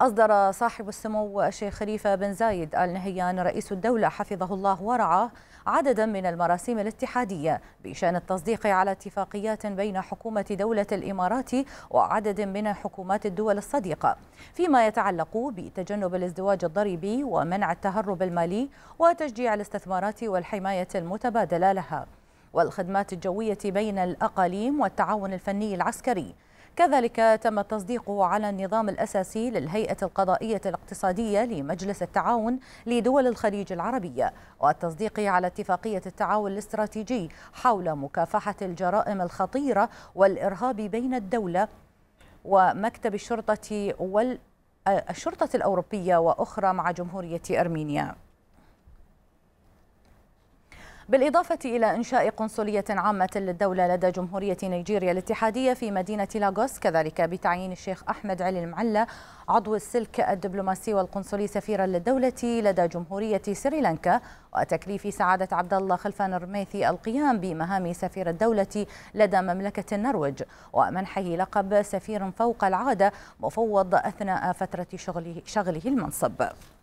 أصدر صاحب السمو الشيخ خليفة بن زايد آل نهيان رئيس الدولة حفظه الله ورعاه عددا من المراسيم الاتحادية بشأن التصديق على اتفاقيات بين حكومة دولة الإمارات وعدد من حكومات الدول الصديقة فيما يتعلق بتجنب الازدواج الضريبي ومنع التهرب المالي وتشجيع الاستثمارات والحماية المتبادلة لها والخدمات الجوية بين الأقاليم والتعاون الفني العسكري كذلك تم التصديق على النظام الأساسي للهيئة القضائية الاقتصادية لمجلس التعاون لدول الخليج العربية والتصديق على اتفاقية التعاون الاستراتيجي حول مكافحة الجرائم الخطيرة والإرهاب بين الدولة ومكتب الشرطة والشرطة الأوروبية وأخرى مع جمهورية أرمينيا بالإضافة إلى إنشاء قنصلية عامة للدولة لدى جمهورية نيجيريا الاتحادية في مدينة لاغوس كذلك بتعيين الشيخ أحمد علي المعلة عضو السلك الدبلوماسي والقنصلي سفيرا للدولة لدى جمهورية سريلانكا وتكليف سعادة عبد الله خلفان الرميثي القيام بمهام سفير الدولة لدى مملكة النرويج ومنحه لقب سفير فوق العادة مفوض أثناء فترة شغله, شغله المنصب